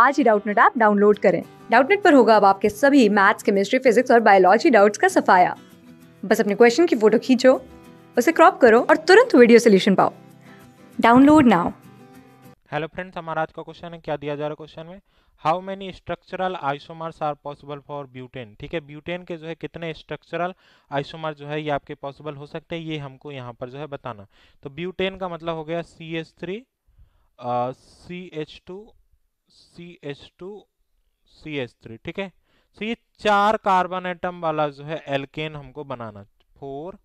आज ही Doubtnut app download करें डाउटनेट पर होगा अब आपके सभी मैथ्स केमिस्ट्री फिजिक्स और बायोलॉजी डाउट्स का सफाया बस अपने क्वेश्चन की फोटो खींचो उसे क्रॉप करो और तुरंत वीडियो सोल्यूशन पाओ डाउनलोड नाउ हेलो फ्रेंड्स हमारा आज का क्वेश्चन है क्या दिया जा रहा है क्वेश्चन में how many structural isomers are possible for butane ठीक है ब्यूटेन के जो है कितने स्ट्रक्चरल आइसोमर जो है ये आपके पॉसिबल हो सकते हैं ये हमको यहाँ पर जो है बताना तो ब्यूटेन का मतलब हो गया C H three C H two C H two C H three ठीक है सो ये चार कार्बन एटम वाला जो है एल्केन हमको बनाना फोर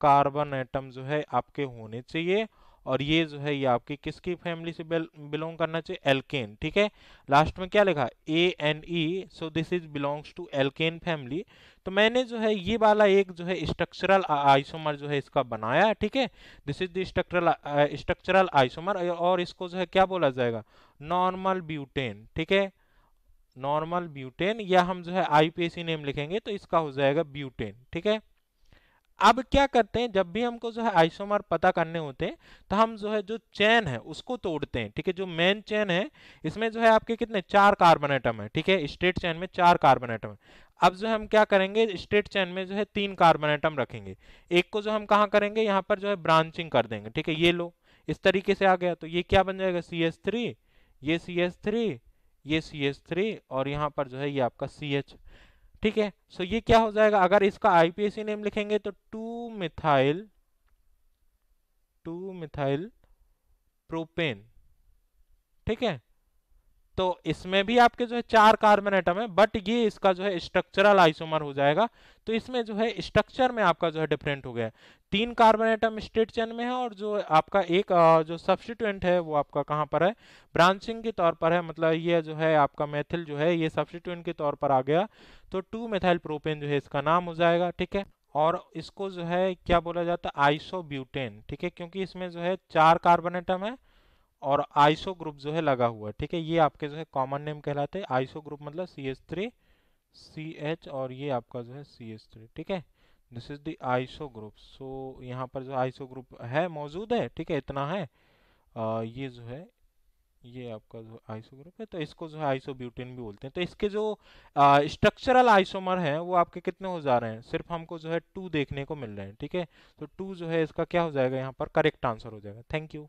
कार्बन एटम जो है आपके होने चाहिए और ये जो है ये आपकी किसकी फैमिली से बिलोंग करना चाहिए एल्केन ठीक है लास्ट में क्या लिखा A N E so this is belongs to alkane family तो मैंने जो है ये वाला एक जो है स्ट्रक्चरल आइसोमर जो है इसका बनाया ठीक है this is the structural structural isomer और इसको जो है क्या बोला जाएगा नॉर्मल ब्यूटेन ठीक है नॉर्मल ब्यूटेन या हम जो है आई नेम लिखेंगे तो इसका हो जाएगा ब्यूटेन ठीक है अब क्या करते हैं जब भी हमको जो है आइसोमर पता करने होते हैं तो हम जो है जो चैन है उसको तोड़ते हैं ठीक है जो मेन चैन है इसमें जो है आपके कितने चार कार्बन आइटम है ठीक है स्ट्रेट चैन में चार कार्बन आइटम है अब जो हम क्या करेंगे स्ट्रेट चैन में जो है तीन कार्बन आइटम रखेंगे एक को जो हम कहाँ करेंगे यहाँ पर जो है ब्रांचिंग कर देंगे ठीक है ये लो इस तरीके से आ गया तो ये क्या बन जाएगा सी एस थ्री ये सी एस थ्री ये सी एस थ्री और यहाँ पर जो है ये आपका सी एच ठीक है सो ये क्या हो जाएगा अगर इसका आईपीएसी नेम लिखेंगे तो two methyl two methyl propane ठीक है तो इसमें भी आपके जो है चार कार्बन आइटम है बट ये इसका जो है स्ट्रक्चरल आइसोमर हो जाएगा तो इसमें जो है स्ट्रक्चर में आपका जो है डिफरेंट हो गया है तीन कार्बन आइटम स्टेट चेन में है और जो आपका एक जो सब्सटीट्यूएंट है वो आपका कहाँ पर है ब्रांचिंग के तौर पर है मतलब ये जो है आपका मेथिल जो है ये सब्सटीट्यूएंट के तौर पर आ गया तो टू मेथाइल प्रोपेन जो है इसका नाम हो जाएगा ठीक है और इसको जो है क्या बोला जाता है आइसोब्यूटेन ठीक है क्योंकि इसमें जो है चार कार्बन आइटम है और आइसो ग्रुप जो है लगा हुआ है ठीक है ये आपके जो है कॉमन नेम कहलाते हैं आइसो ग्रुप मतलब C H three C H और ये आपका जो है सी एच थ्री ठीक है this is the iso group so यहाँ पर जो आइसो ग्रुप है मौजूद है ठीक है इतना है आ, ये जो है ये आपका जो आइसो ग्रुप है तो इसको जो है आइसो ब्यूटेन भी बोलते हैं तो इसके जो स्ट्रक्चरल आइसोमर हैं वो आपके कितने हो जा रहे हैं सिर्फ हमको जो है टू देखने को मिल रहे हैं ठीक है तो टू जो है इसका क्या हो जाएगा यहाँ पर करेक्ट आंसर हो जाएगा थैंक यू